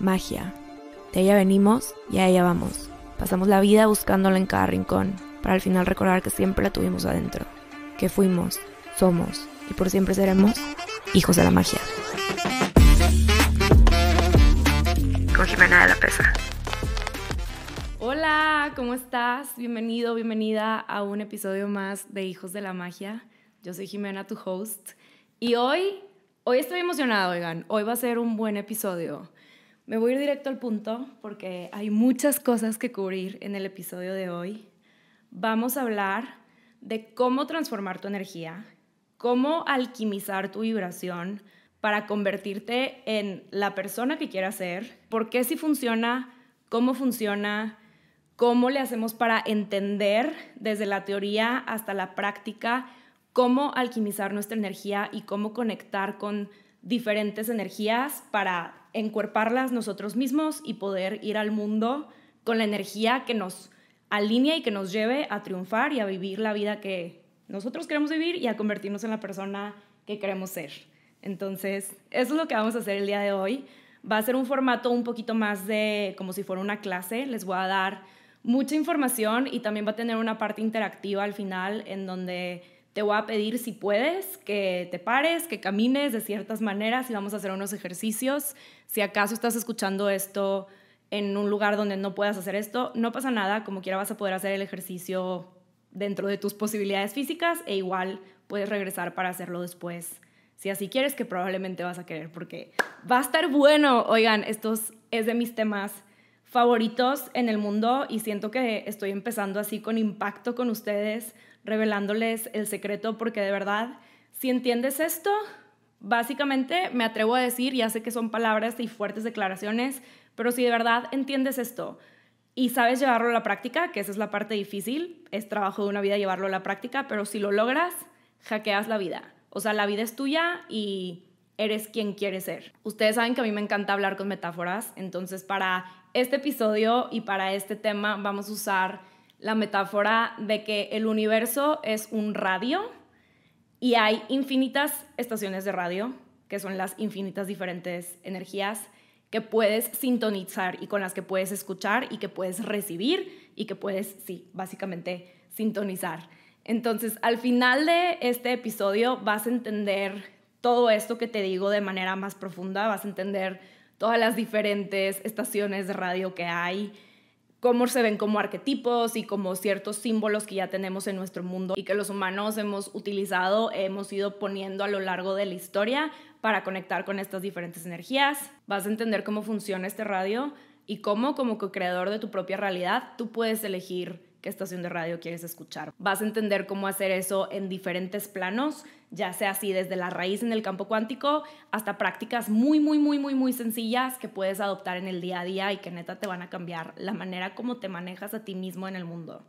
magia. De ella venimos y a ella vamos. Pasamos la vida buscándola en cada rincón, para al final recordar que siempre la tuvimos adentro, que fuimos, somos y por siempre seremos hijos de la magia. Con Jimena de la Pesa. Hola, ¿cómo estás? Bienvenido, bienvenida a un episodio más de Hijos de la Magia. Yo soy Jimena, tu host, y hoy, hoy estoy emocionada, oigan, hoy va a ser un buen episodio. Me voy a ir directo al punto porque hay muchas cosas que cubrir en el episodio de hoy. Vamos a hablar de cómo transformar tu energía, cómo alquimizar tu vibración para convertirte en la persona que quieras ser, por qué si funciona, cómo funciona, cómo le hacemos para entender desde la teoría hasta la práctica cómo alquimizar nuestra energía y cómo conectar con diferentes energías para encuerparlas nosotros mismos y poder ir al mundo con la energía que nos alinea y que nos lleve a triunfar y a vivir la vida que nosotros queremos vivir y a convertirnos en la persona que queremos ser. Entonces, eso es lo que vamos a hacer el día de hoy. Va a ser un formato un poquito más de como si fuera una clase. Les voy a dar mucha información y también va a tener una parte interactiva al final en donde te voy a pedir si puedes que te pares, que camines de ciertas maneras y vamos a hacer unos ejercicios. Si acaso estás escuchando esto en un lugar donde no puedas hacer esto, no pasa nada, como quiera vas a poder hacer el ejercicio dentro de tus posibilidades físicas e igual puedes regresar para hacerlo después. Si así quieres, que probablemente vas a querer, porque va a estar bueno. Oigan, estos es de mis temas favoritos en el mundo y siento que estoy empezando así con impacto con ustedes revelándoles el secreto, porque de verdad, si entiendes esto, básicamente me atrevo a decir, ya sé que son palabras y fuertes declaraciones, pero si de verdad entiendes esto y sabes llevarlo a la práctica, que esa es la parte difícil, es trabajo de una vida llevarlo a la práctica, pero si lo logras, hackeas la vida. O sea, la vida es tuya y eres quien quieres ser. Ustedes saben que a mí me encanta hablar con metáforas, entonces para este episodio y para este tema vamos a usar la metáfora de que el universo es un radio y hay infinitas estaciones de radio, que son las infinitas diferentes energías que puedes sintonizar y con las que puedes escuchar y que puedes recibir y que puedes, sí, básicamente sintonizar. Entonces, al final de este episodio vas a entender todo esto que te digo de manera más profunda, vas a entender todas las diferentes estaciones de radio que hay, cómo se ven como arquetipos y como ciertos símbolos que ya tenemos en nuestro mundo y que los humanos hemos utilizado, hemos ido poniendo a lo largo de la historia para conectar con estas diferentes energías. Vas a entender cómo funciona este radio y cómo como co-creador de tu propia realidad tú puedes elegir qué estación de radio quieres escuchar. Vas a entender cómo hacer eso en diferentes planos, ya sea así desde la raíz en el campo cuántico hasta prácticas muy, muy, muy, muy, muy sencillas que puedes adoptar en el día a día y que neta te van a cambiar la manera como te manejas a ti mismo en el mundo.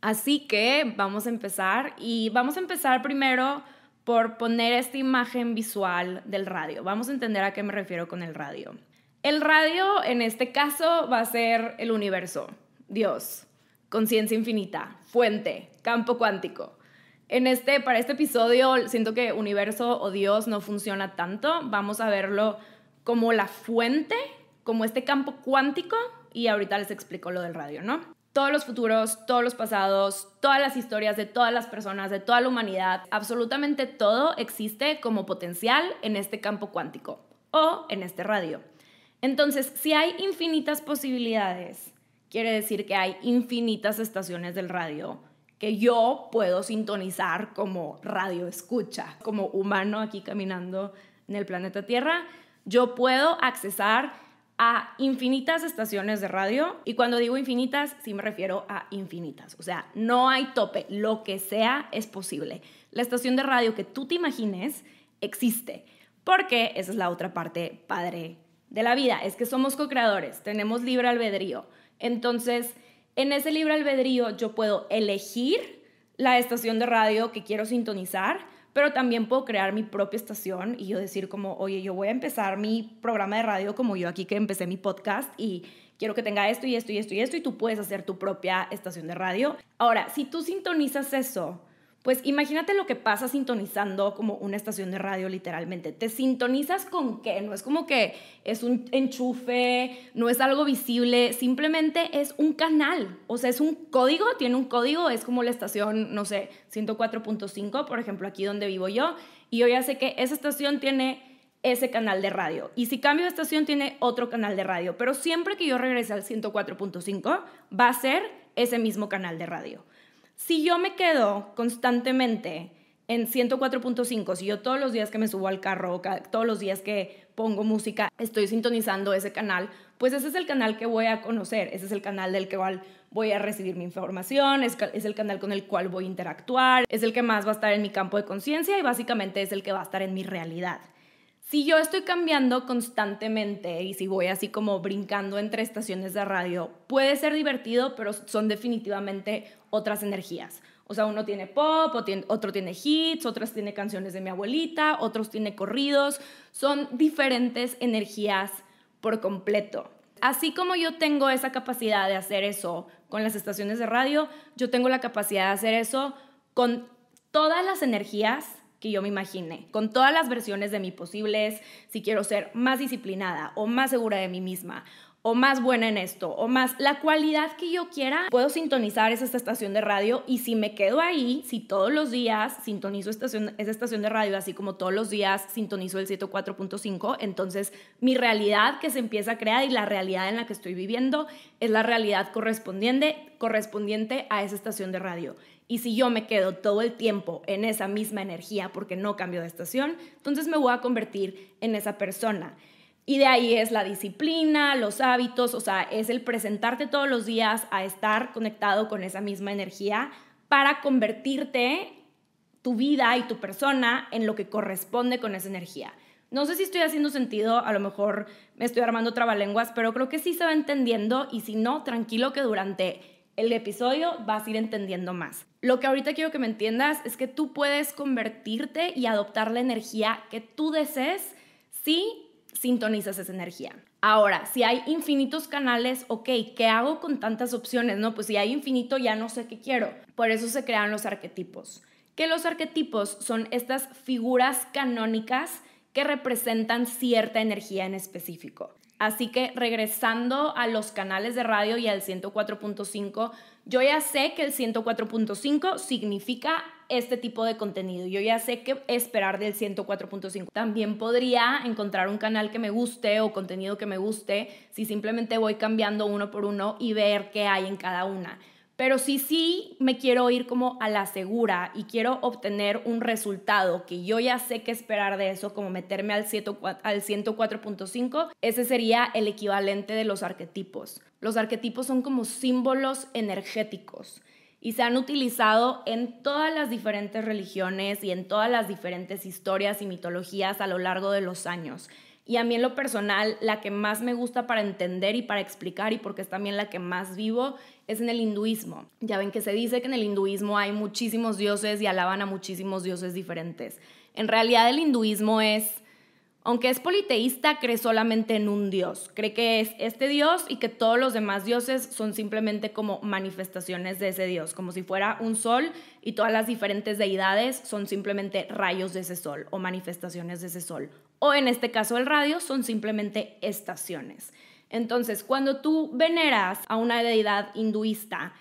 Así que vamos a empezar y vamos a empezar primero por poner esta imagen visual del radio. Vamos a entender a qué me refiero con el radio. El radio en este caso va a ser el universo, Dios, Conciencia Infinita, Fuente, Campo Cuántico. En este, para este episodio, siento que universo o Dios no funciona tanto. Vamos a verlo como la fuente, como este campo cuántico, y ahorita les explico lo del radio, ¿no? Todos los futuros, todos los pasados, todas las historias de todas las personas, de toda la humanidad, absolutamente todo existe como potencial en este campo cuántico o en este radio. Entonces, si hay infinitas posibilidades quiere decir que hay infinitas estaciones del radio que yo puedo sintonizar como radio escucha, como humano aquí caminando en el planeta Tierra. Yo puedo accesar a infinitas estaciones de radio y cuando digo infinitas sí me refiero a infinitas, o sea, no hay tope, lo que sea es posible. La estación de radio que tú te imagines existe, porque esa es la otra parte padre de la vida, es que somos co-creadores, tenemos libre albedrío. Entonces, en ese libre albedrío yo puedo elegir la estación de radio que quiero sintonizar, pero también puedo crear mi propia estación y yo decir como, oye, yo voy a empezar mi programa de radio como yo aquí que empecé mi podcast y quiero que tenga esto y esto y esto y esto y tú puedes hacer tu propia estación de radio. Ahora, si tú sintonizas eso, pues imagínate lo que pasa sintonizando como una estación de radio literalmente. Te sintonizas con qué, no es como que es un enchufe, no es algo visible, simplemente es un canal, o sea, es un código, tiene un código, es como la estación, no sé, 104.5, por ejemplo, aquí donde vivo yo, y yo ya sé que esa estación tiene ese canal de radio. Y si cambio de estación, tiene otro canal de radio. Pero siempre que yo regrese al 104.5, va a ser ese mismo canal de radio. Si yo me quedo constantemente en 104.5, si yo todos los días que me subo al carro, todos los días que pongo música, estoy sintonizando ese canal, pues ese es el canal que voy a conocer, ese es el canal del que voy a recibir mi información, es el canal con el cual voy a interactuar, es el que más va a estar en mi campo de conciencia y básicamente es el que va a estar en mi realidad si yo estoy cambiando constantemente y si voy así como brincando entre estaciones de radio, puede ser divertido, pero son definitivamente otras energías. O sea, uno tiene pop, otro tiene hits, otras tiene canciones de mi abuelita, otros tiene corridos. Son diferentes energías por completo. Así como yo tengo esa capacidad de hacer eso con las estaciones de radio, yo tengo la capacidad de hacer eso con todas las energías que yo me imaginé, con todas las versiones de mí posibles, si quiero ser más disciplinada o más segura de mí misma o más buena en esto, o más la cualidad que yo quiera, puedo sintonizar esa estación de radio y si me quedo ahí, si todos los días sintonizo estación, esa estación de radio, así como todos los días sintonizo el 104.5, entonces mi realidad que se empieza a crear y la realidad en la que estoy viviendo es la realidad correspondiente, correspondiente a esa estación de radio. Y si yo me quedo todo el tiempo en esa misma energía porque no cambio de estación, entonces me voy a convertir en esa persona. Y de ahí es la disciplina, los hábitos, o sea, es el presentarte todos los días a estar conectado con esa misma energía para convertirte tu vida y tu persona en lo que corresponde con esa energía. No sé si estoy haciendo sentido, a lo mejor me estoy armando trabalenguas, pero creo que sí se va entendiendo y si no, tranquilo que durante el episodio vas a ir entendiendo más. Lo que ahorita quiero que me entiendas es que tú puedes convertirte y adoptar la energía que tú desees si sintonizas esa energía. Ahora, si hay infinitos canales, ok, ¿qué hago con tantas opciones? No, pues si hay infinito ya no sé qué quiero. Por eso se crean los arquetipos. Que los arquetipos son estas figuras canónicas que representan cierta energía en específico. Así que regresando a los canales de radio y al 104.5, yo ya sé que el 104.5 significa este tipo de contenido. Yo ya sé qué esperar del 104.5. También podría encontrar un canal que me guste o contenido que me guste si simplemente voy cambiando uno por uno y ver qué hay en cada una. Pero si sí me quiero ir como a la segura y quiero obtener un resultado que yo ya sé qué esperar de eso, como meterme al, al 104.5, ese sería el equivalente de los arquetipos. Los arquetipos son como símbolos energéticos y se han utilizado en todas las diferentes religiones y en todas las diferentes historias y mitologías a lo largo de los años. Y a mí en lo personal, la que más me gusta para entender y para explicar y porque es también la que más vivo es en el hinduismo. Ya ven que se dice que en el hinduismo hay muchísimos dioses y alaban a muchísimos dioses diferentes. En realidad el hinduismo es aunque es politeísta, cree solamente en un dios. Cree que es este dios y que todos los demás dioses son simplemente como manifestaciones de ese dios, como si fuera un sol y todas las diferentes deidades son simplemente rayos de ese sol o manifestaciones de ese sol. O en este caso el radio son simplemente estaciones. Entonces, cuando tú veneras a una deidad hinduista,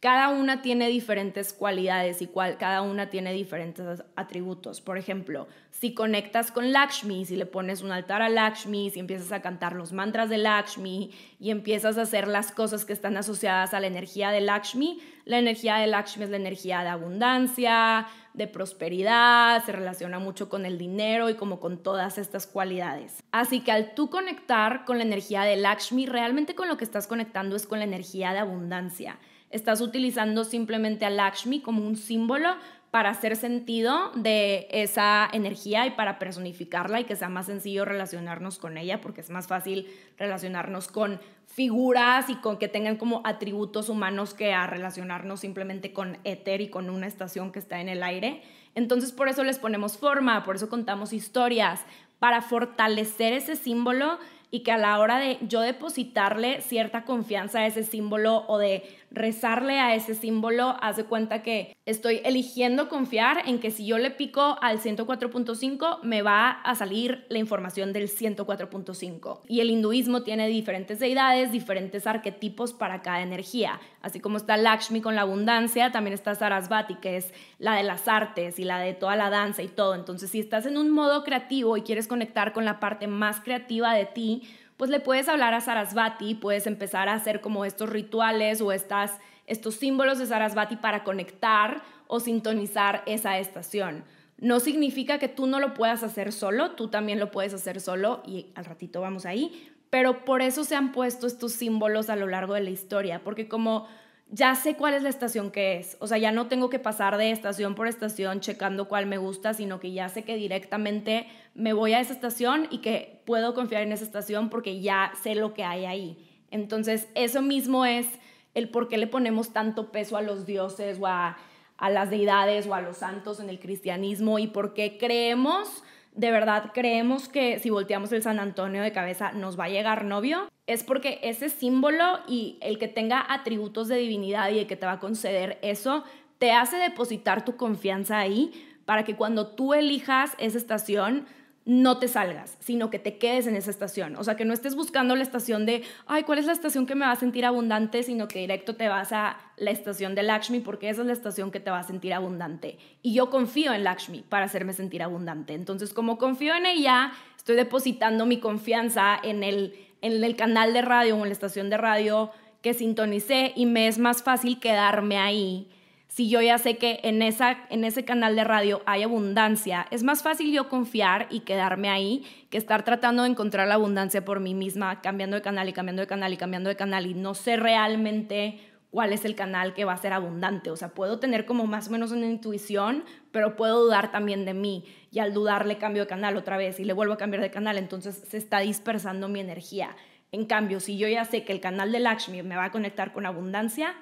cada una tiene diferentes cualidades y cada una tiene diferentes atributos. Por ejemplo, si conectas con Lakshmi, si le pones un altar a Lakshmi, si empiezas a cantar los mantras de Lakshmi y empiezas a hacer las cosas que están asociadas a la energía de Lakshmi, la energía de Lakshmi es la energía de abundancia, de prosperidad, se relaciona mucho con el dinero y como con todas estas cualidades. Así que al tú conectar con la energía de Lakshmi, realmente con lo que estás conectando es con la energía de abundancia Estás utilizando simplemente a Lakshmi como un símbolo para hacer sentido de esa energía y para personificarla y que sea más sencillo relacionarnos con ella, porque es más fácil relacionarnos con figuras y con que tengan como atributos humanos que a relacionarnos simplemente con éter y con una estación que está en el aire. Entonces por eso les ponemos forma, por eso contamos historias, para fortalecer ese símbolo y que a la hora de yo depositarle cierta confianza a ese símbolo o de rezarle a ese símbolo, hace cuenta que estoy eligiendo confiar en que si yo le pico al 104.5 me va a salir la información del 104.5. Y el hinduismo tiene diferentes deidades, diferentes arquetipos para cada energía. Así como está Lakshmi con la abundancia, también está Sarasvati, que es la de las artes y la de toda la danza y todo. Entonces, si estás en un modo creativo y quieres conectar con la parte más creativa de ti, pues le puedes hablar a Sarasvati, puedes empezar a hacer como estos rituales o estas, estos símbolos de Sarasvati para conectar o sintonizar esa estación. No significa que tú no lo puedas hacer solo, tú también lo puedes hacer solo y al ratito vamos ahí, pero por eso se han puesto estos símbolos a lo largo de la historia, porque como ya sé cuál es la estación que es, o sea, ya no tengo que pasar de estación por estación checando cuál me gusta, sino que ya sé que directamente me voy a esa estación y que puedo confiar en esa estación porque ya sé lo que hay ahí. Entonces, eso mismo es el por qué le ponemos tanto peso a los dioses o a, las deidades o a los santos en el cristianismo y por qué creemos de verdad creemos que si volteamos el San Antonio de cabeza nos va a llegar novio, es porque ese símbolo y el que tenga atributos de divinidad y el que te va a conceder eso, te hace depositar tu confianza ahí para que cuando tú elijas esa estación, no te salgas, sino que te quedes en esa estación. O sea, que no estés buscando la estación de, ay, ¿cuál es la estación que me va a sentir abundante? Sino que directo te vas a la estación de Lakshmi porque esa es la estación que te va a sentir abundante. Y yo confío en Lakshmi para hacerme sentir abundante. Entonces, como confío en ella, estoy depositando mi confianza en el, en el canal de radio o en la estación de radio que sintonicé y me es más fácil quedarme ahí si yo ya sé que en, esa, en ese canal de radio hay abundancia, es más fácil yo confiar y quedarme ahí que estar tratando de encontrar la abundancia por mí misma, cambiando de canal y cambiando de canal y cambiando de canal y no sé realmente cuál es el canal que va a ser abundante. O sea, puedo tener como más o menos una intuición, pero puedo dudar también de mí. Y al dudar le cambio de canal otra vez y le vuelvo a cambiar de canal, entonces se está dispersando mi energía. En cambio, si yo ya sé que el canal de Lakshmi me va a conectar con abundancia,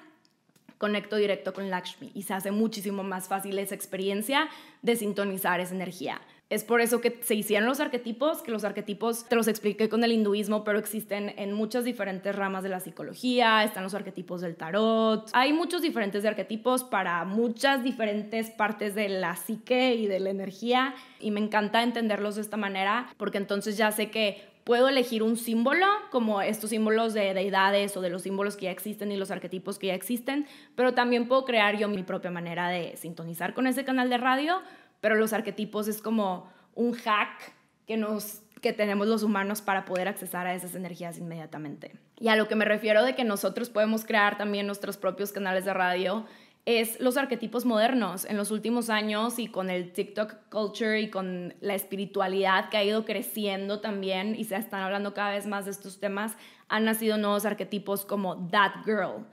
conecto directo con Lakshmi y se hace muchísimo más fácil esa experiencia de sintonizar esa energía. Es por eso que se hicieron los arquetipos, que los arquetipos te los expliqué con el hinduismo, pero existen en muchas diferentes ramas de la psicología, están los arquetipos del tarot. Hay muchos diferentes arquetipos para muchas diferentes partes de la psique y de la energía y me encanta entenderlos de esta manera porque entonces ya sé que puedo elegir un símbolo, como estos símbolos de deidades o de los símbolos que ya existen y los arquetipos que ya existen, pero también puedo crear yo mi propia manera de sintonizar con ese canal de radio pero los arquetipos es como un hack que tenemos los humanos para poder accesar a esas energías inmediatamente. Y a lo que me refiero de que nosotros podemos crear también nuestros propios canales de radio es los arquetipos modernos. En los últimos años y con el TikTok culture y con la espiritualidad que ha ido creciendo también y se están hablando cada vez más de estos temas, han nacido nuevos arquetipos como That Girl.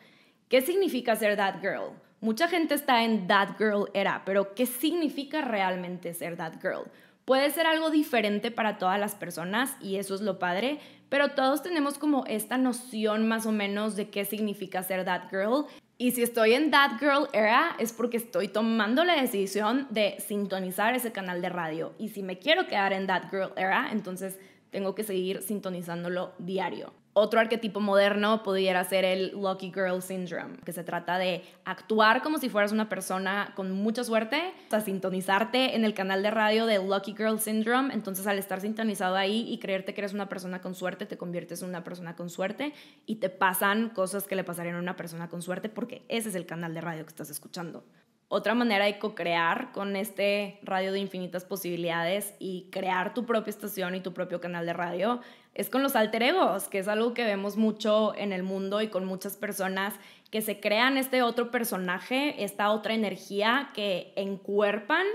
¿Qué significa ser That Girl? Mucha gente está en That Girl Era, pero ¿qué significa realmente ser That Girl? Puede ser algo diferente para todas las personas y eso es lo padre, pero todos tenemos como esta noción más o menos de qué significa ser That Girl. Y si estoy en That Girl Era es porque estoy tomando la decisión de sintonizar ese canal de radio. Y si me quiero quedar en That Girl Era, entonces tengo que seguir sintonizándolo diario. Otro arquetipo moderno pudiera ser el Lucky Girl Syndrome, que se trata de actuar como si fueras una persona con mucha suerte, o sea, sintonizarte en el canal de radio de Lucky Girl Syndrome, entonces al estar sintonizado ahí y creerte que eres una persona con suerte, te conviertes en una persona con suerte y te pasan cosas que le pasarían a una persona con suerte porque ese es el canal de radio que estás escuchando otra manera de co-crear con este radio de infinitas posibilidades y crear tu propia estación y tu propio canal de radio es con los alter egos, que es algo que vemos mucho en el mundo y con muchas personas que se crean este otro personaje, esta otra energía que encuerpan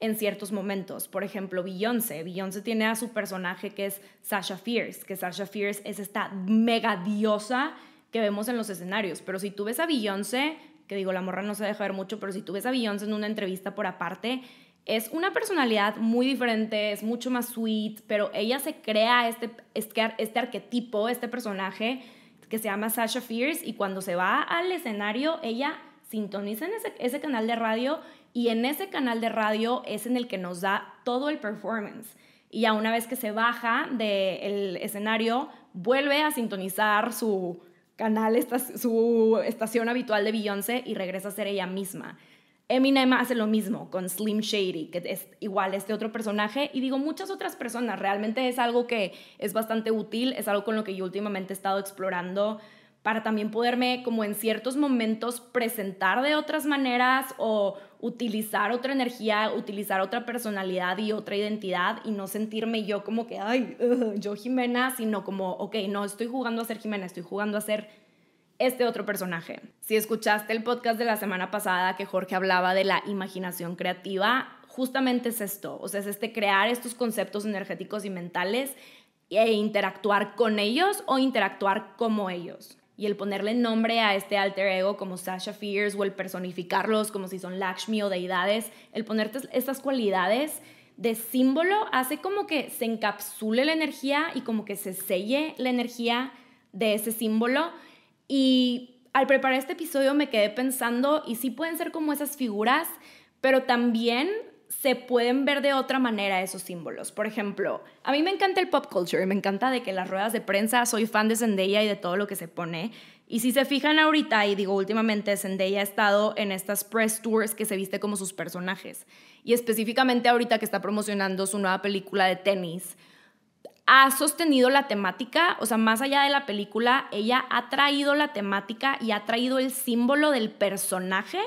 en ciertos momentos. Por ejemplo, Beyoncé. Beyoncé tiene a su personaje que es Sasha Fierce, que Sasha Fierce es esta mega diosa que vemos en los escenarios. Pero si tú ves a Beyoncé, que digo, la morra no se deja ver mucho, pero si tú ves a Beyoncé en una entrevista por aparte, es una personalidad muy diferente, es mucho más sweet, pero ella se crea este, este, este, arquetipo, este personaje que se llama Sasha Fierce y cuando se va al escenario, ella sintoniza en ese, canal de radio y en ese canal de radio es en el que nos da todo el performance. Y ya una vez que se baja del escenario, vuelve a sintonizar su canal, su estación habitual de Beyoncé y regresa a ser ella misma. Eminem hace lo mismo con Slim Shady, que es igual este otro personaje, y digo muchas otras personas. Realmente es algo que es bastante útil, es algo con lo que yo últimamente he estado explorando para también poderme como en ciertos momentos presentar de otras maneras o utilizar otra energía, utilizar otra personalidad y otra identidad y no sentirme yo como que, ay, yo Jimena, sino como, ok, no estoy jugando a ser Jimena, estoy jugando a ser este otro personaje. Si escuchaste el podcast de la semana pasada que Jorge hablaba de la imaginación creativa, justamente es esto, o sea, es este crear estos conceptos energéticos y mentales e interactuar con ellos o interactuar como ellos. Y el ponerle nombre a este alter ego como Sasha Fierce o el personificarlos como si son Lakshmi o deidades, el ponerte estas cualidades de símbolo hace como que se encapsule la energía y como que se selle la energía de ese símbolo y al preparar este episodio me quedé pensando, y sí pueden ser como esas figuras, pero también se pueden ver de otra manera esos símbolos. Por ejemplo, a mí me encanta el pop culture me encanta de que las ruedas de prensa, soy fan de Zendaya y de todo lo que se pone. Y si se fijan ahorita, y digo últimamente, Zendaya ha estado en estas press tours que se viste como sus personajes. Y específicamente ahorita que está promocionando su nueva película de tenis, ha sostenido la temática, o sea, más allá de la película, ella ha traído la temática y ha traído el símbolo del personaje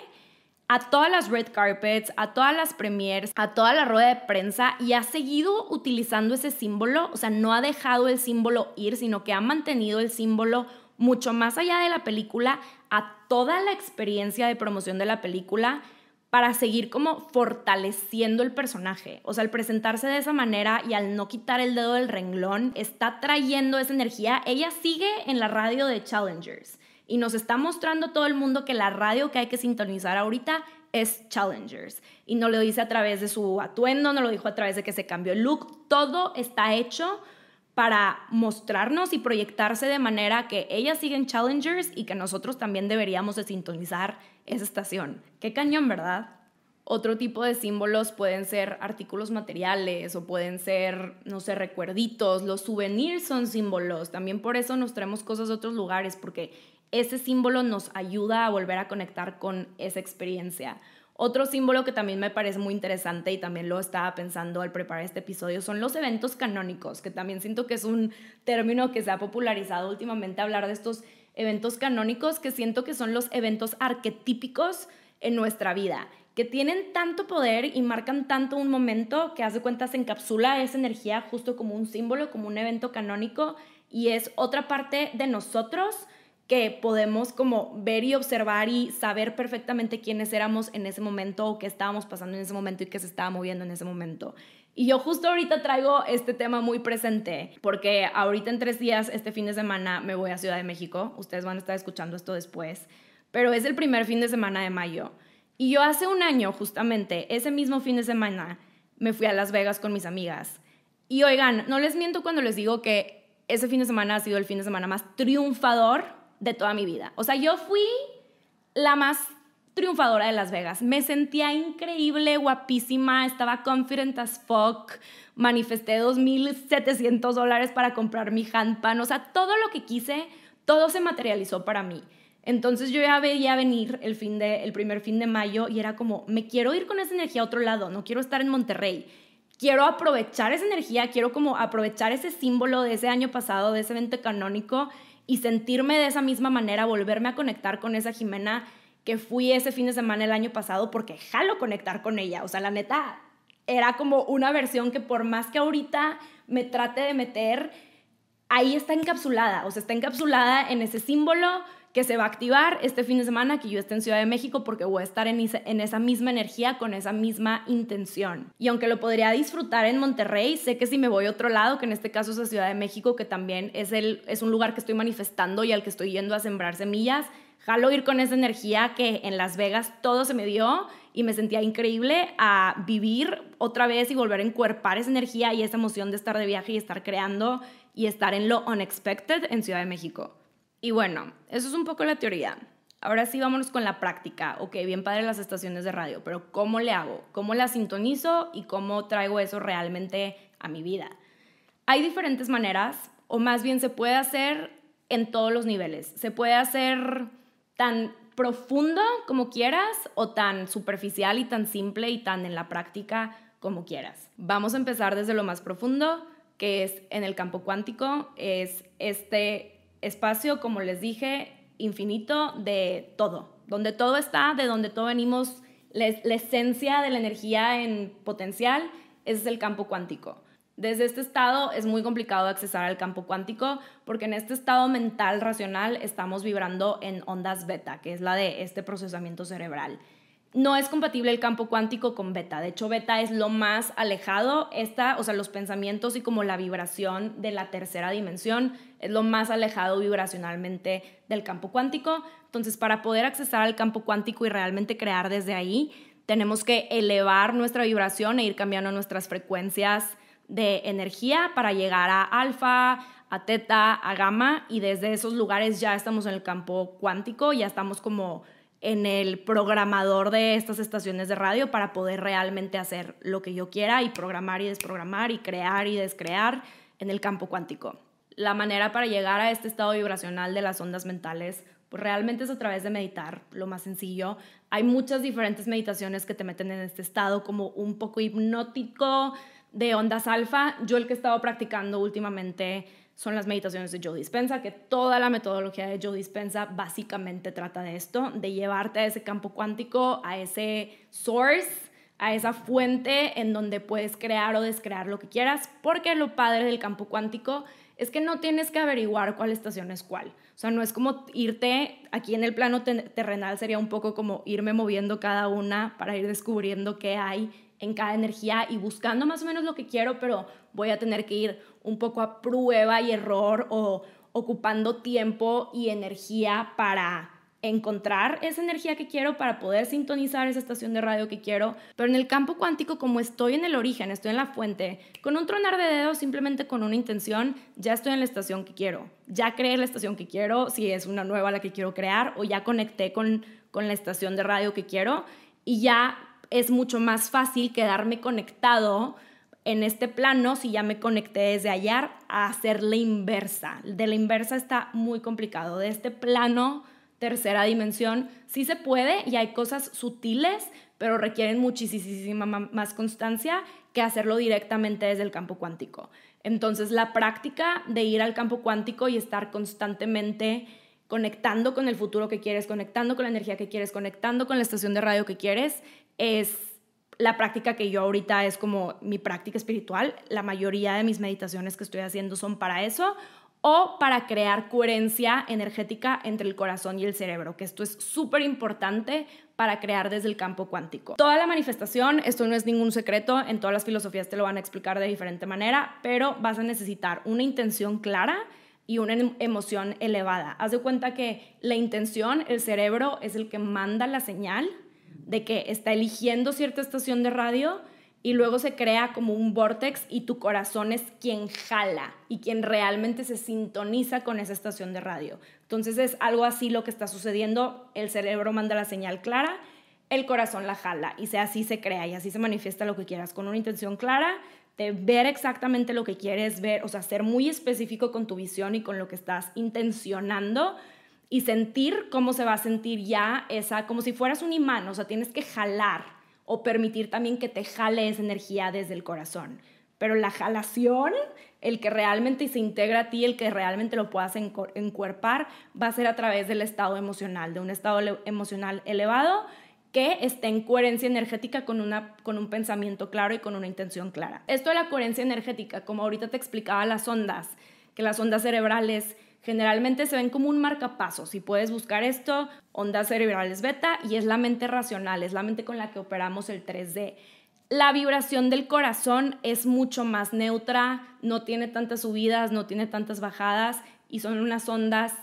a todas las red carpets, a todas las premiers, a toda la rueda de prensa y ha seguido utilizando ese símbolo, o sea, no ha dejado el símbolo ir, sino que ha mantenido el símbolo mucho más allá de la película, a toda la experiencia de promoción de la película para seguir como fortaleciendo el personaje. O sea, al presentarse de esa manera y al no quitar el dedo del renglón, está trayendo esa energía. Ella sigue en la radio de Challengers y nos está mostrando todo el mundo que la radio que hay que sintonizar ahorita es Challengers. Y no lo dice a través de su atuendo, no lo dijo a través de que se cambió el look. Todo está hecho para mostrarnos y proyectarse de manera que ella sigue en Challengers y que nosotros también deberíamos de sintonizar esa estación. Qué cañón, ¿verdad? Otro tipo de símbolos pueden ser artículos materiales o pueden ser, no sé, recuerditos. Los souvenirs son símbolos. También por eso nos traemos cosas de otros lugares, porque ese símbolo nos ayuda a volver a conectar con esa experiencia. Otro símbolo que también me parece muy interesante y también lo estaba pensando al preparar este episodio son los eventos canónicos, que también siento que es un término que se ha popularizado últimamente hablar de estos eventos canónicos que siento que son los eventos arquetípicos en nuestra vida, que tienen tanto poder y marcan tanto un momento que hace cuenta se encapsula esa energía justo como un símbolo, como un evento canónico y es otra parte de nosotros que podemos como ver y observar y saber perfectamente quiénes éramos en ese momento o qué estábamos pasando en ese momento y qué se estaba moviendo en ese momento. Y yo justo ahorita traigo este tema muy presente, porque ahorita en tres días, este fin de semana, me voy a Ciudad de México. Ustedes van a estar escuchando esto después, pero es el primer fin de semana de mayo. Y yo hace un año, justamente, ese mismo fin de semana, me fui a Las Vegas con mis amigas. Y oigan, no les miento cuando les digo que ese fin de semana ha sido el fin de semana más triunfador de toda mi vida. O sea, yo fui la más triunfadora de Las Vegas. Me sentía increíble, guapísima, estaba confident as fuck, manifesté 2.700 dólares para comprar mi handpan, o sea, todo lo que quise, todo se materializó para mí. Entonces yo ya veía venir el, fin de, el primer fin de mayo y era como, me quiero ir con esa energía a otro lado, no quiero estar en Monterrey. Quiero aprovechar esa energía, quiero como aprovechar ese símbolo de ese año pasado, de ese evento canónico y sentirme de esa misma manera, volverme a conectar con esa Jimena que fui ese fin de semana el año pasado porque jalo conectar con ella. O sea, la neta, era como una versión que por más que ahorita me trate de meter, ahí está encapsulada. O sea, está encapsulada en ese símbolo que se va a activar este fin de semana que yo esté en Ciudad de México porque voy a estar en, esa misma energía, con esa misma intención. Y aunque lo podría disfrutar en Monterrey, sé que si me voy a otro lado, que en este caso es a Ciudad de México, que también es, el, es un lugar que estoy manifestando y al que estoy yendo a sembrar semillas, jalo ir con esa energía que en Las Vegas todo se me dio y me sentía increíble a vivir otra vez y volver a encuerpar esa energía y esa emoción de estar de viaje y estar creando y estar en lo unexpected en Ciudad de México. Y bueno, eso es un poco la teoría. Ahora sí, vámonos con la práctica. Ok, bien padre las estaciones de radio, pero ¿cómo le hago? ¿Cómo la sintonizo y cómo traigo eso realmente a mi vida? Hay diferentes maneras, o más bien se puede hacer en todos los niveles. Se puede hacer tan profundo como quieras o tan superficial y tan simple y tan en la práctica como quieras. Vamos a empezar desde lo más profundo, que es en el campo cuántico, es este espacio, como les dije, infinito de todo, donde todo está, de donde todo venimos, la, esencia de la energía en potencial, ese es el campo cuántico. Desde este estado es muy complicado accesar al campo cuántico porque en este estado mental racional estamos vibrando en ondas beta, que es la de este procesamiento cerebral. No es compatible el campo cuántico con beta. De hecho, beta es lo más alejado. Esta, o sea, los pensamientos y como la vibración de la tercera dimensión es lo más alejado vibracionalmente del campo cuántico. Entonces, para poder accesar al campo cuántico y realmente crear desde ahí, tenemos que elevar nuestra vibración e ir cambiando nuestras frecuencias de energía para llegar a alfa, a teta, a gamma y desde esos lugares ya estamos en el campo cuántico, ya estamos como en el programador de estas estaciones de radio para poder realmente hacer lo que yo quiera y programar y desprogramar y crear y descrear en el campo cuántico. La manera para llegar a este estado vibracional de las ondas mentales pues realmente es a través de meditar, lo más sencillo. Hay muchas diferentes meditaciones que te meten en este estado como un poco hipnótico, de ondas alfa, yo el que he estado practicando últimamente son las meditaciones de Joe Dispensa, que toda la metodología de Joe Dispensa básicamente trata de esto, de llevarte a ese campo cuántico, a ese source, a esa fuente en donde puedes crear o descrear lo que quieras, porque lo padre del campo cuántico es que no tienes que averiguar cuál estación es cuál. O sea, no es como irte, aquí en el plano terrenal sería un poco como irme moviendo cada una para ir descubriendo qué hay en cada energía y buscando más o menos lo que quiero, pero voy a tener que ir un poco a prueba y error o ocupando tiempo y energía para encontrar esa energía que quiero para poder sintonizar esa estación de radio que quiero. Pero en el campo cuántico, como estoy en el origen, estoy en la fuente, con un tronar de dedos, simplemente con una intención, ya estoy en la estación que quiero. Ya creé la estación que quiero, si es una nueva la que quiero crear, o ya conecté con, con la estación de radio que quiero, y ya es mucho más fácil quedarme conectado en este plano si ya me conecté desde allá a hacer la inversa. De la inversa está muy complicado. De este plano, tercera dimensión, sí se puede y hay cosas sutiles, pero requieren muchísima más constancia que hacerlo directamente desde el campo cuántico. Entonces, la práctica de ir al campo cuántico y estar constantemente conectando con el futuro que quieres, conectando con la energía que quieres, conectando con la estación de radio que quieres, es la práctica que yo ahorita es como mi práctica espiritual. La mayoría de mis meditaciones que estoy haciendo son para eso o para crear coherencia energética entre el corazón y el cerebro, que esto es súper importante para crear desde el campo cuántico. Toda la manifestación, esto no es ningún secreto, en todas las filosofías te lo van a explicar de diferente manera, pero vas a necesitar una intención clara y una em-, emoción elevada. Haz de cuenta que la intención, el cerebro es el que manda la señal de que está eligiendo cierta estación de radio y luego se crea como un vortex y tu corazón es quien jala y quien realmente se sintoniza con esa estación de radio. Entonces es algo así lo que está sucediendo, el cerebro manda la señal clara, el corazón la jala y sea así se crea y así se manifiesta lo que quieras con una intención clara de ver exactamente lo que quieres ver, o sea, ser muy específico con tu visión y con lo que estás intencionando y sentir cómo se va a sentir ya esa, como si fueras un imán, o sea, tienes que jalar o permitir también que te jale esa energía desde el corazón. Pero la jalación, el que realmente se integra a ti, el que realmente lo puedas encuerpar, va a ser a través del estado emocional, de un estado emocional elevado que esté en coherencia energética con, una, con un pensamiento claro y con una intención clara. Esto de la coherencia energética, como ahorita te explicaba las ondas, que las ondas cerebrales Generalmente se ven como un marcapaso. Si puedes buscar esto, ondas cerebrales beta y es la mente racional, es la mente con la que operamos el 3D. La vibración del corazón es mucho más neutra, no tiene tantas subidas, no tiene tantas bajadas y son unas ondas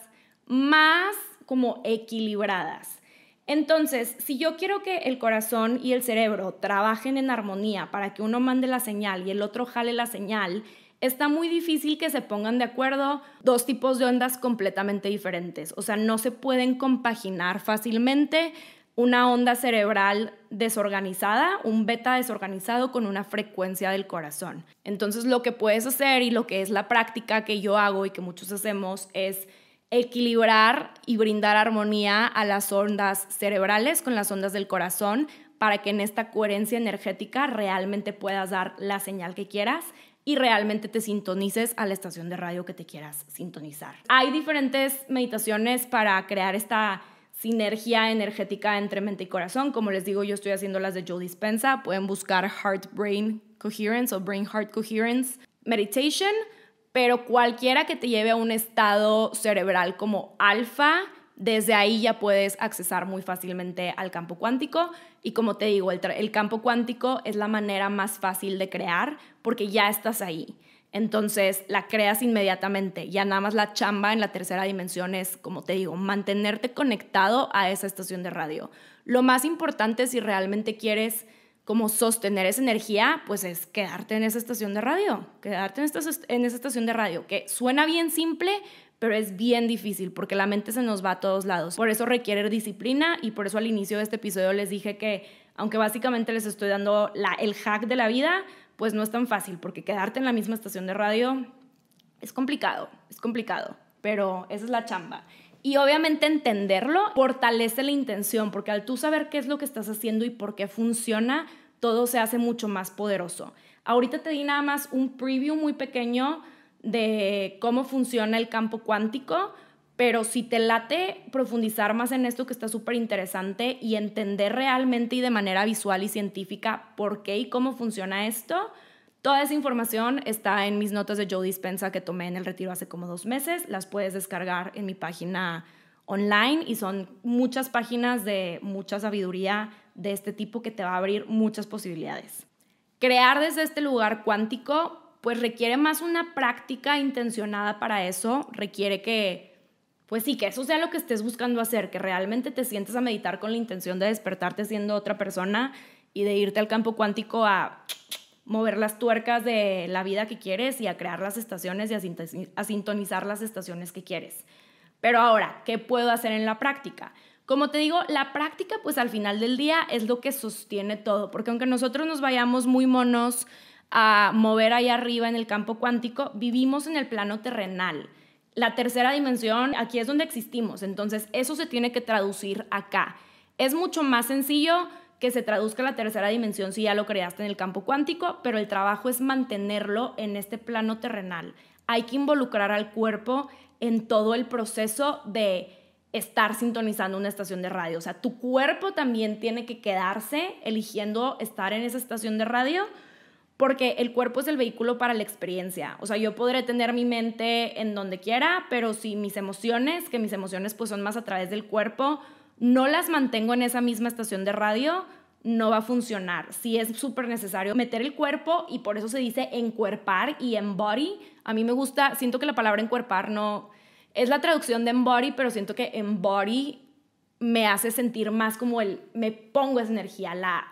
más como equilibradas. Entonces, si yo quiero que el corazón y el cerebro trabajen en armonía para que uno mande la señal y el otro jale la señal, está muy difícil que se pongan de acuerdo dos tipos de ondas completamente diferentes. O sea, no se pueden compaginar fácilmente una onda cerebral desorganizada, un beta desorganizado con una frecuencia del corazón. Entonces lo que puedes hacer y lo que es la práctica que yo hago y que muchos hacemos es equilibrar y brindar armonía a las ondas cerebrales con las ondas del corazón para que en esta coherencia energética realmente puedas dar la señal que quieras y realmente te sintonices a la estación de radio que te quieras sintonizar. Hay diferentes meditaciones para crear esta sinergia energética entre mente y corazón. Como les digo, yo estoy haciendo las de Joe Dispensa. Pueden buscar Heart Brain Coherence o Brain Heart Coherence Meditation, pero cualquiera que te lleve a un estado cerebral como alfa, desde ahí ya puedes accesar muy fácilmente al campo cuántico. Y como te digo, el, campo cuántico es la manera más fácil de crear porque ya estás ahí. Entonces la creas inmediatamente. Ya nada más la chamba en la tercera dimensión es, como te digo, mantenerte conectado a esa estación de radio. Lo más importante si realmente quieres como sostener esa energía, pues es quedarte en esa estación de radio, quedarte en, en esa estación de radio, que suena bien simple, pero es bien difícil porque la mente se nos va a todos lados. Por eso requiere disciplina y por eso al inicio de este episodio les dije que, aunque básicamente les estoy dando el hack de la vida, pues no es tan fácil porque quedarte en la misma estación de radio es complicado, es complicado, pero esa es la chamba. Y obviamente entenderlo fortalece la intención, porque al tú saber qué es lo que estás haciendo y por qué funciona, todo se hace mucho más poderoso. Ahorita te di nada más un preview muy pequeño de cómo funciona el campo cuántico, pero si te late profundizar más en esto que está súper interesante y entender realmente y de manera visual y científica por qué y cómo funciona esto, toda esa información está en mis notas de Joe Dispensa que tomé en el retiro hace como dos meses. Las puedes descargar en mi página online y son muchas páginas de mucha sabiduría de este tipo que te va a abrir muchas posibilidades. Crear desde este lugar cuántico pues requiere más una práctica intencionada para eso, requiere que, pues sí, que eso sea lo que estés buscando hacer, que realmente te sientes a meditar con la intención de despertarte siendo otra persona y de irte al campo cuántico a mover las tuercas de la vida que quieres y a crear las estaciones y a, a sintonizar las estaciones que quieres. Pero ahora, ¿qué puedo hacer en la práctica? Como te digo, la práctica pues al final del día es lo que sostiene todo, porque aunque nosotros nos vayamos muy monos a mover ahí arriba en el campo cuántico, vivimos en el plano terrenal. La tercera dimensión, aquí es donde existimos, entonces eso se tiene que traducir acá. Es mucho más sencillo que se traduzca la tercera dimensión si ya lo creaste en el campo cuántico, pero el trabajo es mantenerlo en este plano terrenal. Hay que involucrar al cuerpo en todo el proceso de estar sintonizando una estación de radio. O sea, tu cuerpo también tiene que quedarse eligiendo estar en esa estación de radio porque el cuerpo es el vehículo para la experiencia. O sea, yo podré tener mi mente en donde quiera, pero si mis emociones, que mis emociones pues son más a través del cuerpo, no las mantengo en esa misma estación de radio, no va a funcionar. Sí es súper necesario meter el cuerpo y por eso se dice encuerpar y embody. A mí me gusta, siento que la palabra encuerpar no es la traducción de embody, pero siento que embody me hace sentir más como el me pongo esa energía, la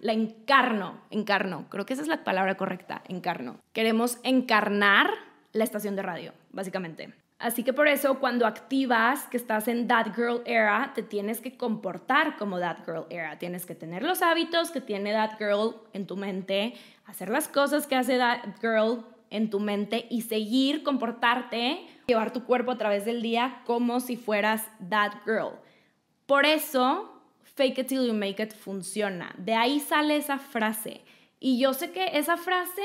la encarno, encarno, creo que esa es la palabra correcta, encarno. Queremos encarnar la estación de radio, básicamente. Así que por eso cuando activas que estás en That Girl Era, te tienes que comportar como That Girl Era. Tienes que tener los hábitos que tiene That Girl en tu mente, hacer las cosas que hace That Girl en tu mente y seguir comportarte, llevar tu cuerpo a través del día como si fueras That Girl. Por eso fake it till you make it funciona. De ahí sale esa frase. Y yo sé que esa frase...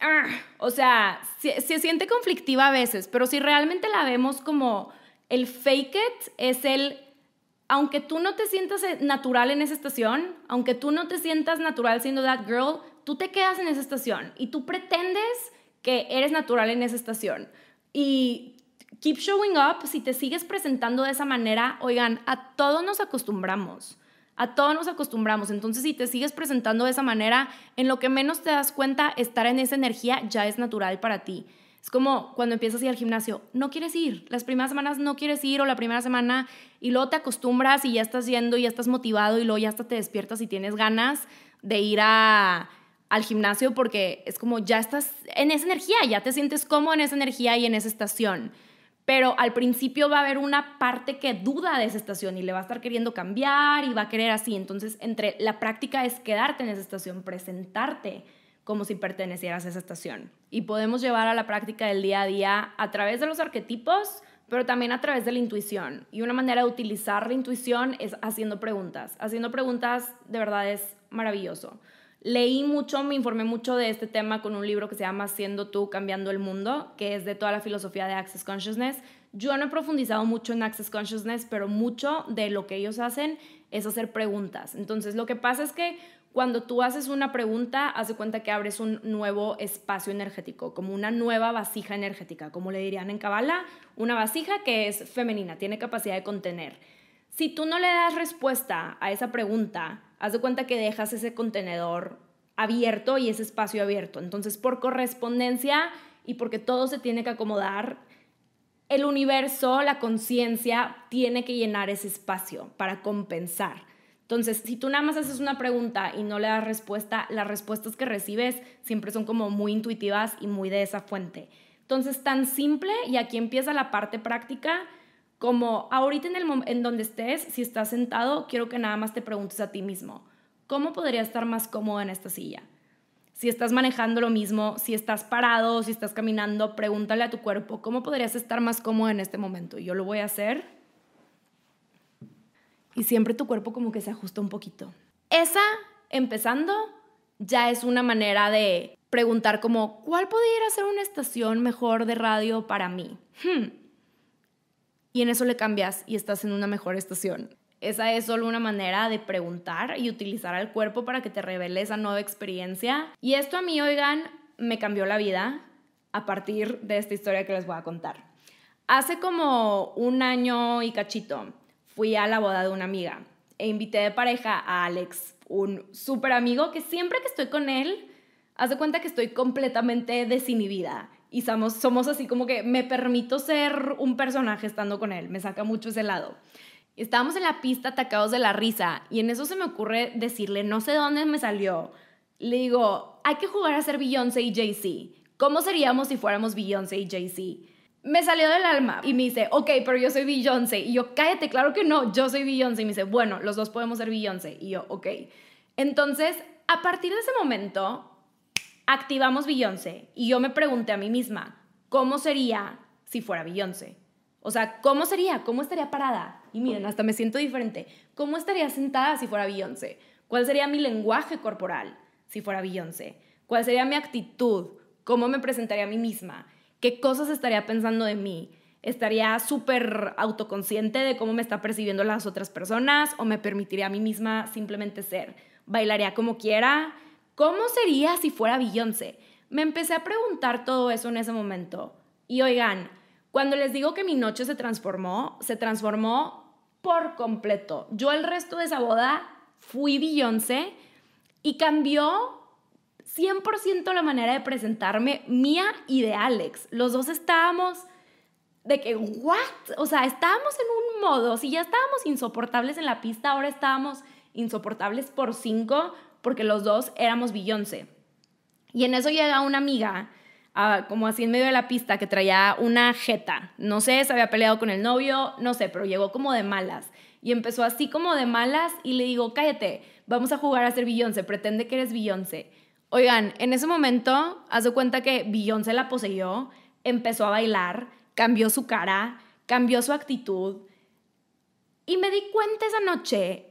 Ah, o sea, se, se siente conflictiva a veces, pero si realmente la vemos como el fake it es el aunque tú no te sientas eh, natural en esa estación, aunque tú no te sientas natural siendo that girl, tú te quedas en esa estación y tú pretendes que eres natural en esa estación. Y keep showing up, si te sigues presentando de esa manera, oigan, a todos nos acostumbramos. A todos nos acostumbramos. Entonces, si te sigues presentando de esa manera, en lo que menos te das cuenta, estar en esa energía ya es natural para ti. Es como cuando empiezas a ir al gimnasio, no quieres ir, las primeras semanas no quieres ir o la primera semana y luego te acostumbras y ya estás yendo, y ya estás motivado y luego ya hasta te despiertas y tienes ganas de ir a, al gimnasio porque es como ya estás en esa energía, ya te sientes cómodo en esa energía y en esa estación pero al principio va a haber una parte que duda de esa estación y le va a estar queriendo cambiar y va a querer así. Entonces, entre la práctica es quedarte en esa estación, presentarte como si pertenecieras a esa estación. Y podemos llevar a la práctica del día a día a través de los arquetipos, pero también a través de la intuición. Y una manera de utilizar la intuición es haciendo preguntas. Haciendo preguntas de verdad es maravilloso. Leí mucho, me informé mucho de este tema con un libro que se llama Siendo tú, cambiando el mundo, que es de toda la filosofía de Access Consciousness. Yo no he profundizado mucho en Access Consciousness, pero mucho de lo que ellos hacen es hacer preguntas. Entonces, lo que pasa es que cuando tú haces una pregunta, hace cuenta que abres un nuevo espacio energético, como una nueva vasija energética, como le dirían en Kabbalah, una vasija que es femenina, tiene capacidad de contener. Si tú no le das respuesta a esa pregunta, haz de cuenta que dejas ese contenedor abierto y ese espacio abierto. Entonces, por correspondencia y porque todo se tiene que acomodar, el universo, la conciencia, tiene que llenar ese espacio para compensar. Entonces, si tú nada más haces una pregunta y no le das respuesta, las respuestas que recibes siempre son como muy intuitivas y muy de esa fuente. Entonces, tan simple, y aquí empieza la parte práctica, como ahorita en donde estés, si estás sentado, quiero que nada más te preguntes a ti mismo, ¿cómo podría estar más cómodo en esta silla? Si estás manejando lo mismo, si estás parado, si estás caminando, pregúntale a tu cuerpo, ¿cómo podrías estar más cómodo en este momento? Yo lo voy a hacer. Y siempre tu cuerpo como que se ajusta un poquito. Esa, empezando, ya es una manera de preguntar como, ¿cuál podría ser una estación mejor de radio para mí? Hmm y en eso le cambias y estás en una mejor estación. Esa es solo una manera de preguntar y utilizar al cuerpo para que te revele esa nueva experiencia. Y esto a mí, oigan, me cambió la vida a partir de esta historia que les voy a contar. Hace como un año y cachito fui a la boda de una amiga e invité de pareja a Alex, un súper amigo que siempre que estoy con él, hace cuenta que estoy completamente desinhibida y somos, así como que me permito ser un personaje estando con él, me saca mucho ese lado. Estábamos en la pista atacados de la risa y en eso se me ocurre decirle, no sé dónde me salió, le digo, hay que jugar a ser Beyoncé y Jay-Z. ¿Cómo seríamos si fuéramos Beyoncé y Jay-Z? Me salió del alma y me dice, ok, pero yo soy Beyoncé. Y yo, cállate, claro que no, yo soy Beyoncé. Y me dice, bueno, los dos podemos ser Beyoncé. Y yo, ok. Entonces, a partir de ese momento, activamos Beyoncé y yo me pregunté a mí misma, ¿cómo sería si fuera Beyoncé? O sea, ¿cómo sería? ¿Cómo estaría parada? Y miren, hasta me siento diferente. ¿Cómo estaría sentada si fuera Beyoncé? ¿Cuál sería mi lenguaje corporal si fuera Beyoncé? ¿Cuál sería mi actitud? ¿Cómo me presentaría a mí misma? ¿Qué cosas estaría pensando de mí? ¿Estaría súper autoconsciente de cómo me está percibiendo las otras personas o me permitiría a mí misma simplemente ser? ¿Bailaría como quiera? ¿Cómo sería si fuera Beyoncé? Me empecé a preguntar todo eso en ese momento. Y oigan, cuando les digo que mi noche se transformó, se transformó por completo. Yo el resto de esa boda fui Beyoncé y cambió 100% la manera de presentarme mía y de Alex. Los dos estábamos de que, ¿what? O sea, estábamos en un modo, si ya estábamos insoportables en la pista, ahora estábamos insoportables por cinco porque los dos éramos Beyoncé. Y en eso llega una amiga, ah, como así en medio de la pista, que traía una jeta. No sé, se había peleado con el novio, no sé, pero llegó como de malas. Y empezó así como de malas y le digo, cállate, vamos a jugar a ser Beyoncé, pretende que eres Beyoncé. Oigan, en ese momento, haz de cuenta que Beyoncé la poseyó, empezó a bailar, cambió su cara, cambió su actitud. Y me di cuenta esa noche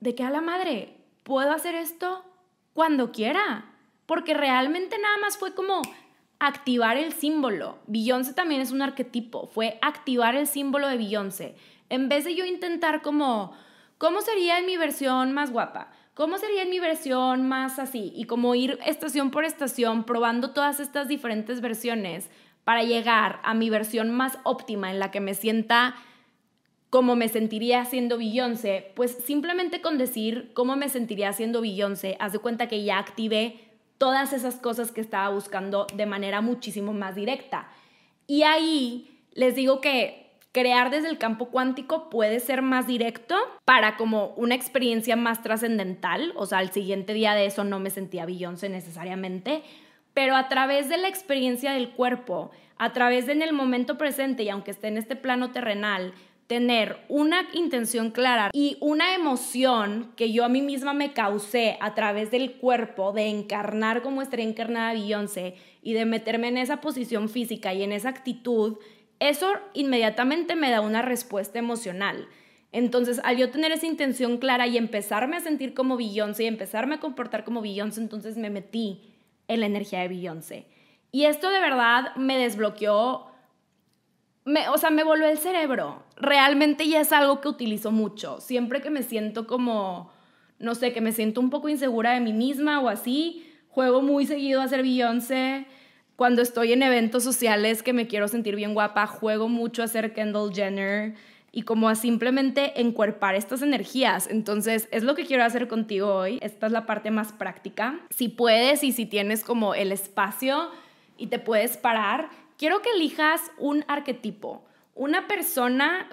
de que a la madre, puedo hacer esto cuando quiera, porque realmente nada más fue como activar el símbolo. Beyoncé también es un arquetipo, fue activar el símbolo de Beyoncé. En vez de yo intentar como, ¿cómo sería en mi versión más guapa? ¿Cómo sería en mi versión más así? Y como ir estación por estación probando todas estas diferentes versiones para llegar a mi versión más óptima en la que me sienta cómo me sentiría haciendo billonce, pues simplemente con decir cómo me sentiría haciendo billonce, haz de cuenta que ya activé todas esas cosas que estaba buscando de manera muchísimo más directa. Y ahí les digo que crear desde el campo cuántico puede ser más directo para como una experiencia más trascendental, o sea, al siguiente día de eso no me sentía Beyoncé necesariamente, pero a través de la experiencia del cuerpo, a través de en el momento presente y aunque esté en este plano terrenal, tener una intención clara y una emoción que yo a mí misma me causé a través del cuerpo, de encarnar como estaría encarnada Beyoncé y de meterme en esa posición física y en esa actitud, eso inmediatamente me da una respuesta emocional. Entonces, al yo tener esa intención clara y empezarme a sentir como Beyoncé y empezarme a comportar como Beyoncé, entonces me metí en la energía de Beyoncé. Y esto de verdad me desbloqueó o sea, me voló el cerebro. Realmente ya es algo que utilizo mucho. Siempre que me siento como, no sé, que me siento un poco insegura de mí misma o así, juego muy seguido a ser Beyoncé. Cuando estoy en eventos sociales que me quiero sentir bien guapa, juego mucho a ser Kendall Jenner y como a simplemente encuerpar estas energías. Entonces, es lo que quiero hacer contigo hoy. Esta es la parte más práctica. Si puedes y si tienes como el espacio y te puedes parar, quiero que elijas un arquetipo. Una persona,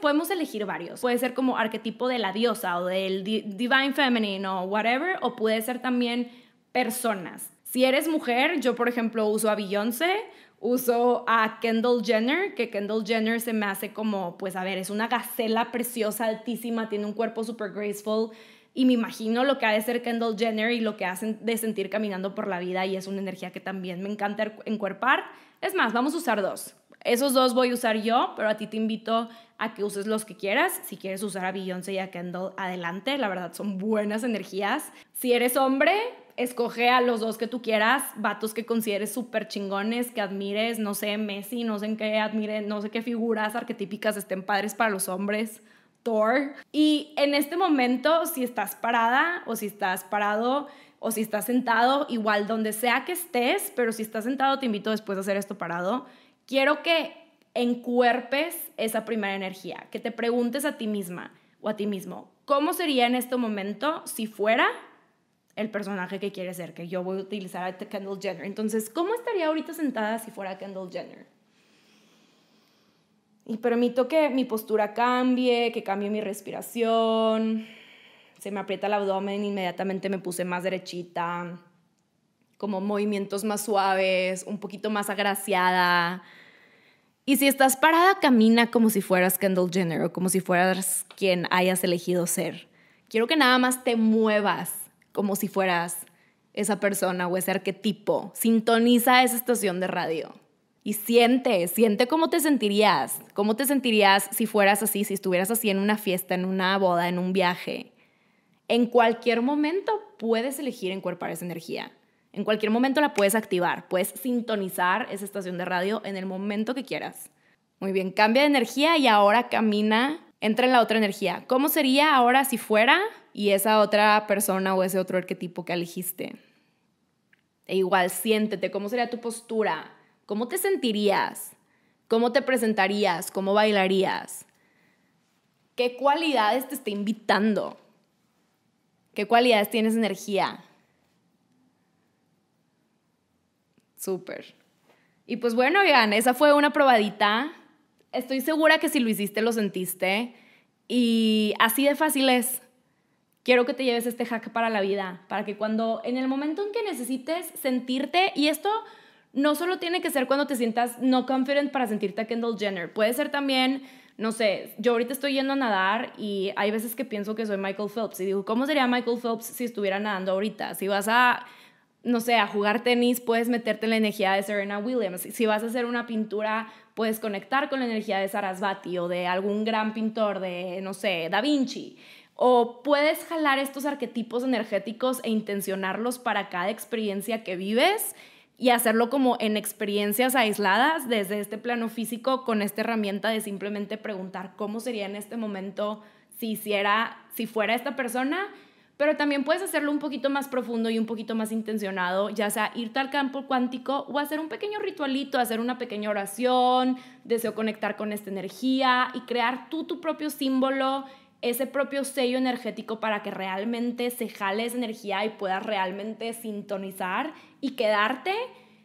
podemos elegir varios. Puede ser como arquetipo de la diosa o del divine feminine o whatever, o puede ser también personas. Si eres mujer, yo por ejemplo uso a Beyoncé, uso a Kendall Jenner, que Kendall Jenner se me hace como, pues a ver, es una gacela preciosa, altísima, tiene un cuerpo super graceful, y me imagino lo que ha de ser Kendall Jenner y lo que hacen de sentir caminando por la vida y es una energía que también me encanta encuerpar. Es más, vamos a usar dos. Esos dos voy a usar yo, pero a ti te invito a que uses los que quieras. Si quieres usar a Beyoncé y a Kendall, adelante. La verdad, son buenas energías. Si eres hombre, escoge a los dos que tú quieras, vatos que consideres súper chingones, que admires, no sé, Messi, no sé en qué admire, no sé qué figuras arquetípicas estén padres para los hombres. Y en este momento, si estás parada o si estás parado o si estás sentado, igual donde sea que estés, pero si estás sentado te invito después a hacer esto parado, quiero que encuerpes esa primera energía, que te preguntes a ti misma o a ti mismo, ¿cómo sería en este momento si fuera el personaje que quieres ser? Que yo voy a utilizar a Kendall Jenner. Entonces, ¿cómo estaría ahorita sentada si fuera Kendall Jenner? Y permito que mi postura cambie, que cambie mi respiración. Se me aprieta el abdomen, inmediatamente me puse más derechita, como movimientos más suaves, un poquito más agraciada. Y si estás parada, camina como si fueras Kendall Jenner o como si fueras quien hayas elegido ser. Quiero que nada más te muevas como si fueras esa persona o ese arquetipo. Sintoniza esa estación de radio. Y siente, siente cómo te sentirías, cómo te sentirías si fueras así, si estuvieras así en una fiesta, en una boda, en un viaje. En cualquier momento puedes elegir encuerpar esa energía. En cualquier momento la puedes activar, puedes sintonizar esa estación de radio en el momento que quieras. Muy bien, cambia de energía y ahora camina, entra en la otra energía. ¿Cómo sería ahora si fuera y esa otra persona o ese otro arquetipo que elegiste? E igual siéntete, ¿cómo sería tu postura? ¿Cómo te sentirías? ¿Cómo te presentarías? ¿Cómo bailarías? ¿Qué cualidades te está invitando? ¿Qué cualidades tienes energía? Súper. Y pues bueno, oigan, esa fue una probadita. Estoy segura que si lo hiciste, lo sentiste. Y así de fácil es. Quiero que te lleves este hack para la vida, para que cuando en el momento en que necesites sentirte, y esto no solo tiene que ser cuando te sientas no confident para sentirte a Kendall Jenner, puede ser también, no sé, yo ahorita estoy yendo a nadar y hay veces que pienso que soy Michael Phelps y digo, ¿cómo sería Michael Phelps si estuviera nadando ahorita? Si vas a, no sé, a jugar tenis, puedes meterte en la energía de Serena Williams. Si vas a hacer una pintura, puedes conectar con la energía de Sarasvati o de algún gran pintor de, no sé, Da Vinci. O puedes jalar estos arquetipos energéticos e intencionarlos para cada experiencia que vives y hacerlo como en experiencias aisladas desde este plano físico con esta herramienta de simplemente preguntar cómo sería en este momento si fuera esta persona, pero también puedes hacerlo un poquito más profundo y un poquito más intencionado, ya sea irte al campo cuántico o hacer un pequeño ritualito, hacer una pequeña oración, deseo conectar con esta energía y crear tú tu propio símbolo, ese propio sello energético para que realmente se jale esa energía y puedas realmente sintonizar y quedarte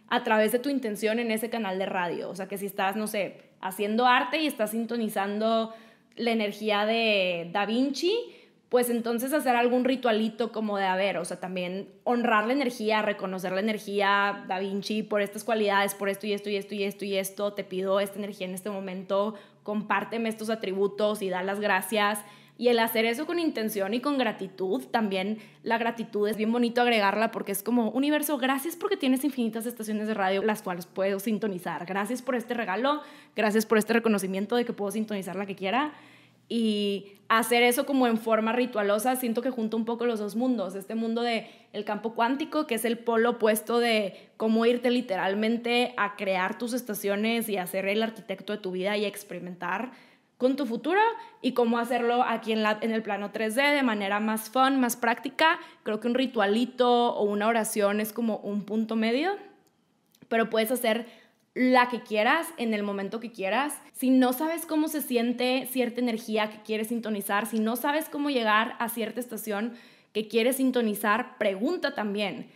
a través de tu intención en ese canal de radio. O sea, que si estás, no sé, haciendo arte y estás sintonizando la energía de Da Vinci, pues entonces hacer algún ritualito como de, haber, o sea, también honrar la energía, reconocer la energía, Da Vinci, por estas cualidades, por esto y esto y esto y esto y esto, te pido esta energía en este momento, compárteme estos atributos y da las gracias. Y el hacer eso con intención y con gratitud, también la gratitud es bien bonito agregarla porque es como, universo, gracias porque tienes infinitas estaciones de radio las cuales puedo sintonizar. Gracias por este regalo, gracias por este reconocimiento de que puedo sintonizar la que quiera. Y hacer eso como en forma ritualosa, siento que junto un poco los dos mundos, este mundo de el campo cuántico, que es el polo opuesto de cómo irte literalmente a crear tus estaciones y hacer el arquitecto de tu vida y experimentar con tu futuro y cómo hacerlo aquí en, la, en el plano 3D de manera más fun, más práctica. Creo que un ritualito o una oración es como un punto medio, pero puedes hacer la que quieras, en el momento que quieras. Si no sabes cómo se siente cierta energía que quieres sintonizar, si no sabes cómo llegar a cierta estación que quieres sintonizar, pregunta también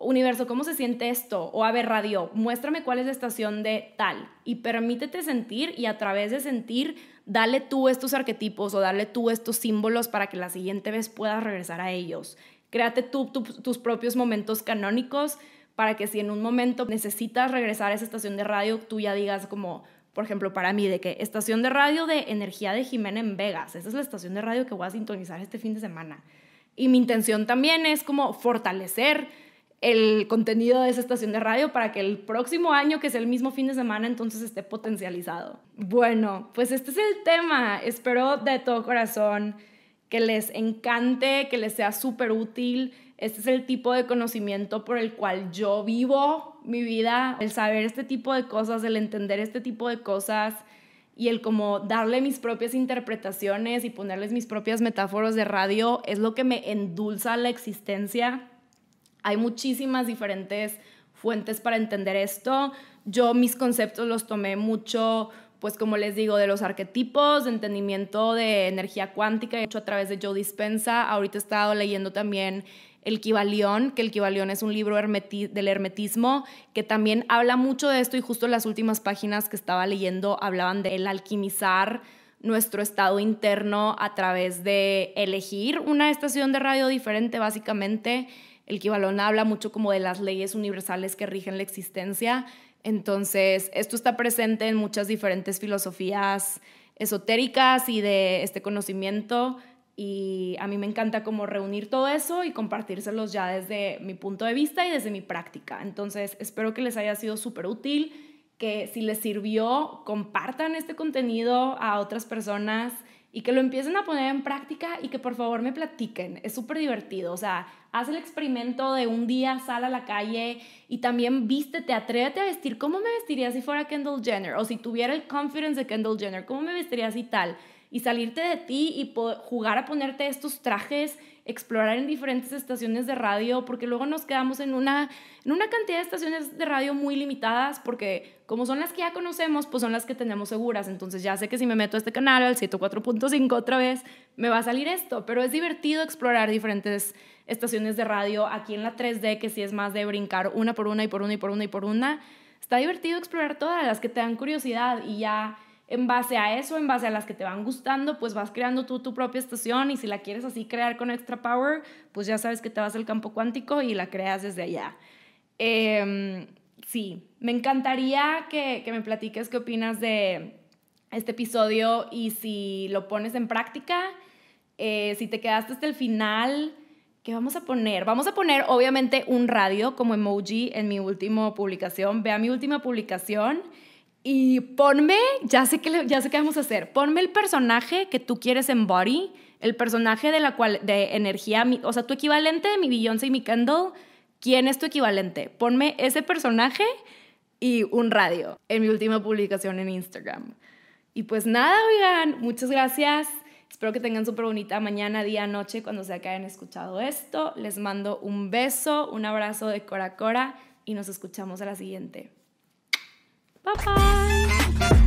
universo, ¿cómo se siente esto? O a ver, radio, muéstrame cuál es la estación de tal. Y permítete sentir y a través de sentir, dale tú estos arquetipos o dale tú estos símbolos para que la siguiente vez puedas regresar a ellos. Créate tú, tus propios momentos canónicos para que si en un momento necesitas regresar a esa estación de radio, tú ya digas como, por ejemplo, para mí, de que estación de radio de energía de Jimena en Vegas, esa es la estación de radio que voy a sintonizar este fin de semana. Y mi intención también es como fortalecer el contenido de esa estación de radio para que el próximo año, que es el mismo fin de semana, entonces esté potencializado. Bueno, pues este es el tema. Espero de todo corazón que les encante, que les sea súper útil. Este es el tipo de conocimiento por el cual yo vivo mi vida, el saber este tipo de cosas, el entender este tipo de cosas y el como darle mis propias interpretaciones y ponerles mis propias metáforas de radio es lo que me endulza la existencia hay muchísimas diferentes fuentes para entender esto. Yo mis conceptos los tomé mucho, pues como les digo, de los arquetipos, de entendimiento de energía cuántica, hecho a través de Joe Dispensa. Ahorita he estado leyendo también El Kibalión, que El Kibalión es un libro del hermetismo que también habla mucho de esto y justo las últimas páginas que estaba leyendo hablaban de el alquimizar nuestro estado interno a través de elegir una estación de radio diferente, básicamente el Kibalón habla mucho como de las leyes universales que rigen la existencia. Entonces, esto está presente en muchas diferentes filosofías esotéricas y de este conocimiento. Y a mí me encanta como reunir todo eso y compartírselos ya desde mi punto de vista y desde mi práctica. Entonces, espero que les haya sido súper útil que si les sirvió, compartan este contenido a otras personas y que lo empiecen a poner en práctica y que por favor me platiquen. Es súper divertido. O sea, haz el experimento de un día, sal a la calle y también vístete, atrévete a vestir. ¿Cómo me vestiría si fuera Kendall Jenner? O si tuviera el confidence de Kendall Jenner, ¿cómo me vestiría si tal? Y salirte de ti y jugar a ponerte estos trajes explorar en diferentes estaciones de radio, porque luego nos quedamos en una, en una cantidad de estaciones de radio muy limitadas, porque como son las que ya conocemos, pues son las que tenemos seguras. Entonces ya sé que si me meto a este canal, al 104.5 otra vez, me va a salir esto, pero es divertido explorar diferentes estaciones de radio aquí en la 3D, que sí es más de brincar una por una y por una y por una y por una. Está divertido explorar todas las que te dan curiosidad y ya en base a eso, en base a las que te van gustando, pues vas creando tú tu propia estación y si la quieres así crear con extra power, pues ya sabes que te vas al campo cuántico y la creas desde allá. Em, sí, me encantaría que, me platiques qué opinas de este episodio y si lo pones en práctica, eh, si te quedaste hasta el final. ¿Qué vamos a poner? Vamos a poner obviamente un radio como emoji en mi última publicación. Vea mi última publicación y ponme, ya sé, que, ya sé qué vamos a hacer, ponme el personaje que tú quieres en Body, el personaje de la cual, de energía, o sea, tu equivalente de mi Beyoncé y mi Kendall, ¿quién es tu equivalente? Ponme ese personaje y un radio en mi última publicación en Instagram. Y pues nada, oigan, muchas gracias. Espero que tengan súper bonita mañana, día, noche, cuando sea que hayan escuchado esto. Les mando un beso, un abrazo de Cora Cora y nos escuchamos a la siguiente. 拜拜。